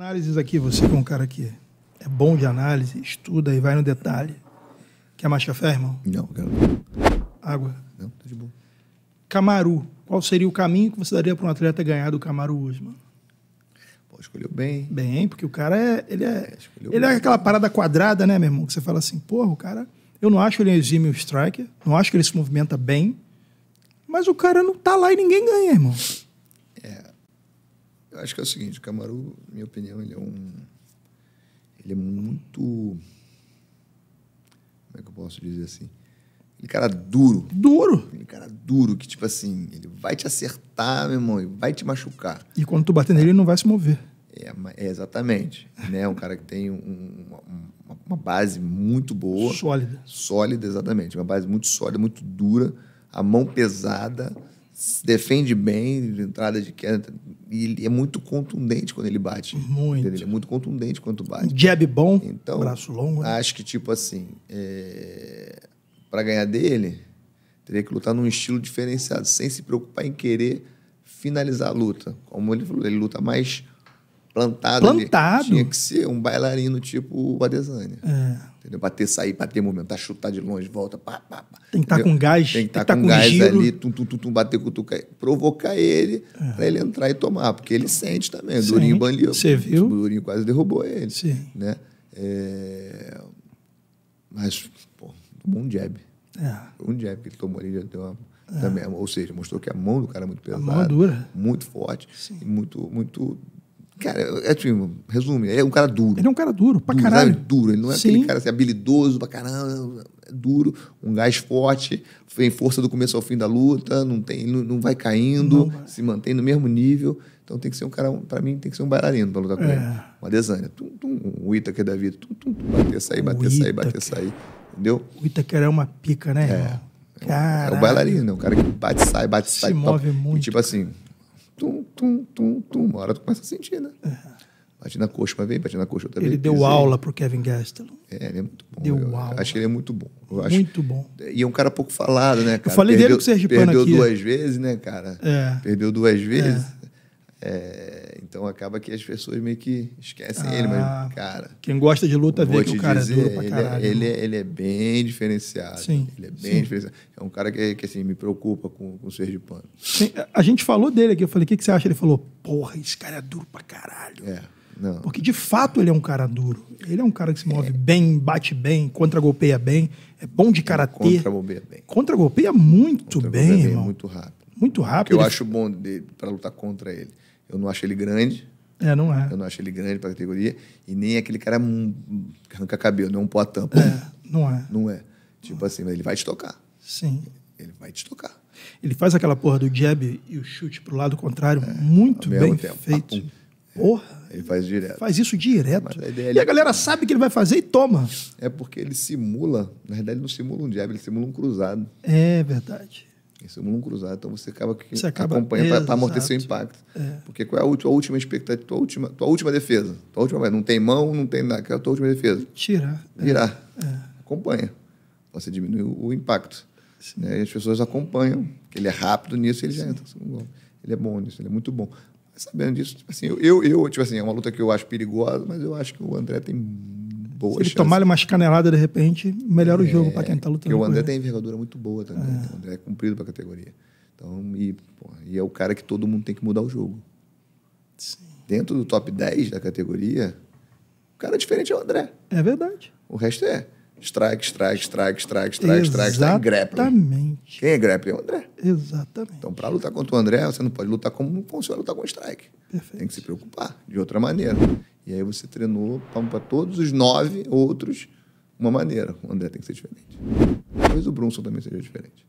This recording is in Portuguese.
Análises aqui, você que é um cara que é bom de análise, estuda e vai no detalhe. Quer mais café, irmão? Não, quero. Água? Não, tá de boa. Camaru. Qual seria o caminho que você daria para um atleta ganhar do Camaru hoje, mano? Pô, escolheu bem. Bem, porque o cara é. Ele é, é ele é aquela parada quadrada, né, meu irmão? Que você fala assim, porra, o cara. Eu não acho ele exímio striker, não acho que ele se movimenta bem, mas o cara não tá lá e ninguém ganha, irmão acho que é o seguinte, o Camaru, na minha opinião, ele é um. Ele é muito. Como é que eu posso dizer assim? Aquele é cara duro. Duro? Aquele é cara duro que, tipo assim, ele vai te acertar, meu irmão, ele vai te machucar. E quando tu bater nele, ele não vai se mover. É, é exatamente. né? Um cara que tem um, uma, uma, base muito boa. Sólida. Sólida, exatamente. Uma base muito sólida, muito dura, a mão pesada se defende bem de entrada de queda. E ele é muito contundente quando ele bate. Muito. Entendeu? Ele é muito contundente quando bate. Jab bom, então, braço longo. Né? Acho que, tipo assim, é... para ganhar dele, teria que lutar num estilo diferenciado, sem se preocupar em querer finalizar a luta. Como ele falou, ele luta mais plantado. Plantado. Tinha que ser um bailarino tipo o Adesanya. É. Entendeu? Bater, sair, bater, movimentar, chutar de longe, volta, pá, pá, pá. Tem que estar tá com gás. Tem que tá estar tá com, com gás giro. ali, tum, tum, tum, tum, bater, cutucar. Provocar ele é. para ele entrar e tomar, porque ele sente também. Sim. Durinho baniu. Você viu? O tipo, Durinho quase derrubou ele. Sim. Né? É... Mas, pô, tomou um jab. É. Um jab que ele tomou ali, já deu uma... É. Também, ou seja, mostrou que a mão do cara é muito é pesada, é dura. muito forte, Sim. e muito, muito Cara, é tipo, resume, ele é um cara duro. Ele é um cara duro, pra duro, caralho. Sabe? Duro, ele não é Sim. aquele cara assim, habilidoso pra caramba, é duro, um gás forte, tem força do começo ao fim da luta, não, tem, não, não vai caindo, não, se mantém no mesmo nível. Então tem que ser um cara, pra mim, tem que ser um bailarino pra lutar com é. ele. Uma desânia. Tum, tum, um Itaker da vida. Tum, tum, tum, bater, sair, bater, sair, bater, sair. Entendeu? O Itaker é uma pica, né? É. É o bailarino, é o cara que bate, sai, bate, Se sai. Se move top. muito. E, tipo assim, tum, tum, tum. Uma hora tu começa a sentir, né? É. na coxa uma vez, bate na coxa outra ele vez. Ele deu pisei. aula pro Kevin Gastelum. É, ele é muito bom. Deu eu, aula. Acho que ele é muito bom. muito bom. E é um cara pouco falado, né, cara? Eu falei perdeu, dele com o Sergipano Perdeu aqui. duas vezes, né, cara? É. Perdeu duas é. vezes. É. É... Então acaba que as pessoas meio que esquecem ah, ele, mas, ah, cara. Quem gosta de luta vê que o cara é dizer, é duro pra ele é, caralho. É, ele, é, ele é bem diferenciado. Sim. Ele é bem sim. diferenciado. É um cara que, que assim, me preocupa com, com o ser de pano. Sim, a gente falou dele aqui, eu falei, o que, que você acha? Ele falou, porra, esse cara é duro pra caralho. É. Não. Porque de fato ele é um cara duro. Ele é um cara que se é. move é. bem, bate bem, contra-golpeia bem, é bom de karatê. Contra-golpeia bem. Contra-golpeia muito contra bem, bem, irmão. muito rápido muito rápido. O que eu acho bom para lutar contra ele. Eu não acho ele grande. É, não é. Eu não acho ele grande para categoria. E nem é aquele cara hum, que arranca cabelo, não um potão. É, não é. Não é. Tipo não. assim, mas ele vai te tocar. Sim. Ele vai te tocar. Ele faz aquela porra do jab e o chute pro lado contrário é, muito bem tempo. feito. Porra. É, ele faz direto. Faz isso direto. A é e a galera sabe que ele vai fazer e toma. É porque ele simula, na verdade, ele não simula um jab, ele simula um cruzado. É verdade. Esse acumula é um cruzado. Então você acaba que você acaba... acompanha para amortecer o impacto. É. Porque qual é a tua última expectativa, tua última, tua última defesa? Tua última, não tem mão, não tem nada. Qual é a tua última defesa? Tirar. virar É. É. Acompanha. você diminui o impacto. Né? E as pessoas acompanham, ele é rápido nisso ele já entra. É ele é bom nisso, ele é muito bom. Mas sabendo disso, tipo assim, eu, eu, tipo assim, é uma luta que eu acho perigosa, mas eu acho que o André tem boa Se ele chance. tomar umas caneladas, de repente, melhora o é, jogo para quem está lutando. Porque o André tem envergadura muito boa também. É. Então, o André é cumprido para a categoria. Então, e, porra, e é o cara que todo mundo tem que mudar o jogo. Sim. Dentro do top 10 da categoria, o cara é diferente é o André. É verdade. O resto é strike, strike, strike, strike, strike, strike, strike, grappling. Exatamente. Quem é grappling é o André. Exatamente. Então, para lutar contra o André, você não pode lutar como, como você lutar com o strike. Perfeito. Tem que se preocupar de outra maneira. E aí você treinou para todos os nove outros uma maneira. O André tem que ser diferente. Talvez o Brunson também seja diferente.